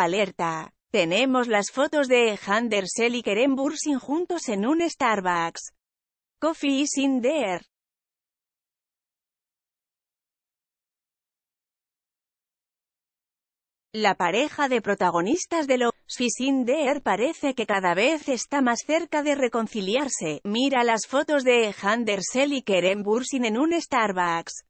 Alerta. Tenemos las fotos de Handersel y Kerem Bursin juntos en un Starbucks. Coffee is in there. La pareja de protagonistas de los there parece que cada vez está más cerca de reconciliarse. Mira las fotos de Handersel y Kerem Bursin en un Starbucks.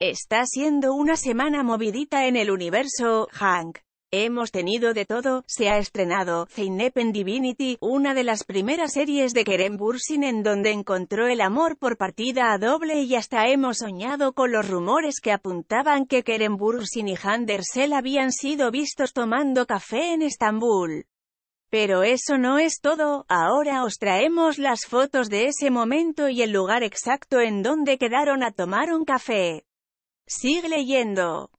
Está siendo una semana movidita en el universo, Hank. Hemos tenido de todo, se ha estrenado, and Divinity, una de las primeras series de Kerem Bursin en donde encontró el amor por partida a doble y hasta hemos soñado con los rumores que apuntaban que Kerem Bursin y Handersel habían sido vistos tomando café en Estambul. Pero eso no es todo, ahora os traemos las fotos de ese momento y el lugar exacto en donde quedaron a tomar un café. Sigue leyendo.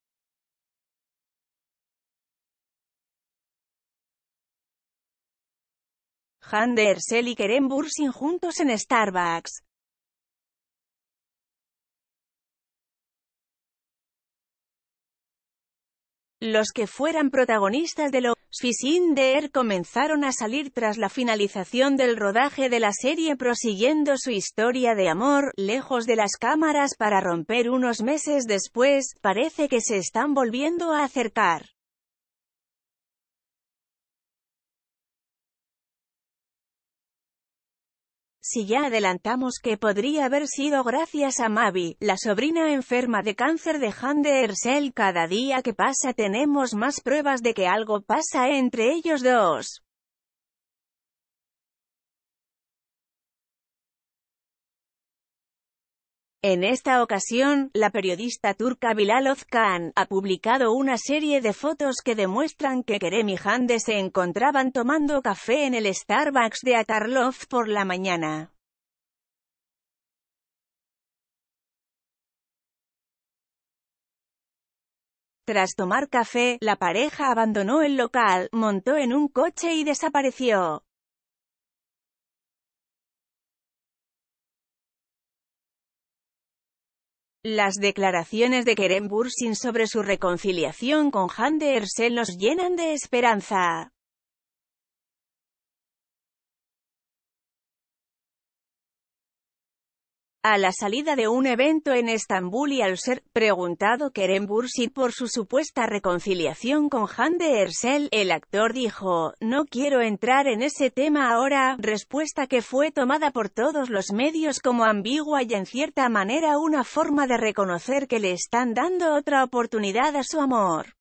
Handers y Bursin juntos en Starbucks. Los que fueran protagonistas de los de er comenzaron a salir tras la finalización del rodaje de la serie prosiguiendo su historia de amor, lejos de las cámaras para romper unos meses después, parece que se están volviendo a acercar. Si ya adelantamos que podría haber sido gracias a Mavi, la sobrina enferma de cáncer de Hande Ersel, cada día que pasa tenemos más pruebas de que algo pasa entre ellos dos. En esta ocasión, la periodista turca Bilal Khan ha publicado una serie de fotos que demuestran que Kerem y Hande se encontraban tomando café en el Starbucks de Atarlov por la mañana. Tras tomar café, la pareja abandonó el local, montó en un coche y desapareció. Las declaraciones de Kerem Bursin sobre su reconciliación con Hande se nos llenan de esperanza. A la salida de un evento en Estambul y al ser preguntado Kerem Bursi por su supuesta reconciliación con Hande Ersel, el actor dijo, no quiero entrar en ese tema ahora, respuesta que fue tomada por todos los medios como ambigua y en cierta manera una forma de reconocer que le están dando otra oportunidad a su amor.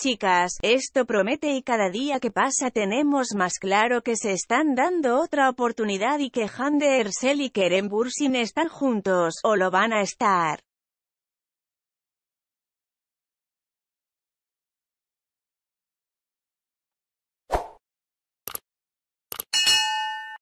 Chicas, esto promete y cada día que pasa tenemos más claro que se están dando otra oportunidad y que Hande Ersel y Keren Bursin están juntos, o lo van a estar.